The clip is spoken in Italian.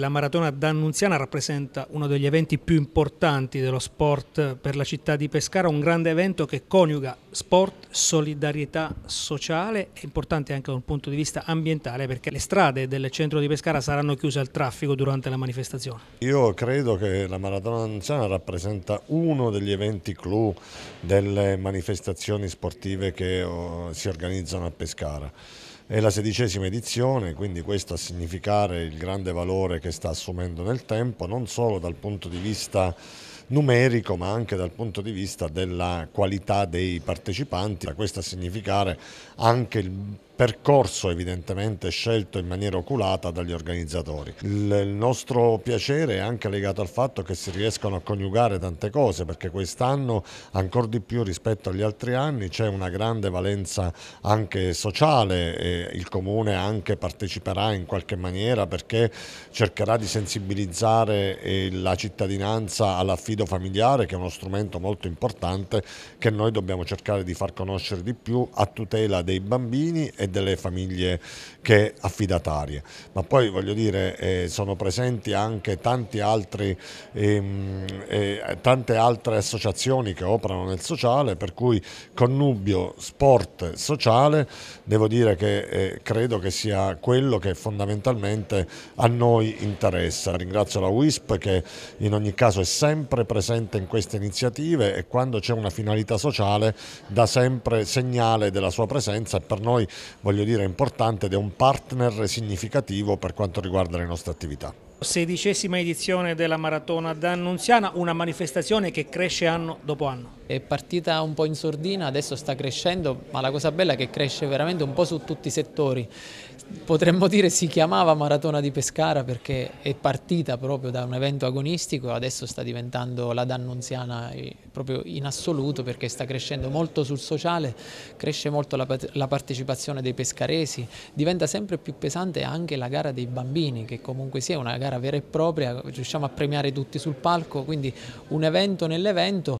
La maratona d'Annunziana rappresenta uno degli eventi più importanti dello sport per la città di Pescara, un grande evento che coniuga sport, solidarietà sociale e importante anche da un punto di vista ambientale perché le strade del centro di Pescara saranno chiuse al traffico durante la manifestazione. Io credo che la maratona d'Annunziana rappresenta uno degli eventi clou delle manifestazioni sportive che oh, si organizzano a Pescara. È la sedicesima edizione, quindi questo a significare il grande valore che sta assumendo nel tempo, non solo dal punto di vista numerico ma anche dal punto di vista della qualità dei partecipanti, questo a significare anche il percorso evidentemente scelto in maniera oculata dagli organizzatori. Il nostro piacere è anche legato al fatto che si riescono a coniugare tante cose perché quest'anno ancora di più rispetto agli altri anni c'è una grande valenza anche sociale il comune anche parteciperà in qualche maniera perché cercherà di sensibilizzare eh, la cittadinanza all'affido familiare che è uno strumento molto importante che noi dobbiamo cercare di far conoscere di più a tutela dei bambini e delle famiglie che affidatarie. Ma poi voglio dire, eh, sono presenti anche altri, ehm, eh, tante altre associazioni che operano nel sociale, per cui connubio sport sociale, devo dire che eh, credo che sia quello che fondamentalmente a noi interessa. Ringrazio la WISP che in ogni caso è sempre presente in queste iniziative e quando c'è una finalità sociale dà sempre segnale della sua presenza e per noi voglio dire, importante ed è un partner significativo per quanto riguarda le nostre attività. Sedicesima edizione della Maratona d'Annunziana, una manifestazione che cresce anno dopo anno è partita un po' in sordina, adesso sta crescendo, ma la cosa bella è che cresce veramente un po' su tutti i settori. Potremmo dire si chiamava Maratona di Pescara perché è partita proprio da un evento agonistico, adesso sta diventando la Dannunziana eh, proprio in assoluto perché sta crescendo molto sul sociale, cresce molto la, la partecipazione dei pescaresi, diventa sempre più pesante anche la gara dei bambini che comunque sia una gara vera e propria, riusciamo a premiare tutti sul palco, quindi un evento nell'evento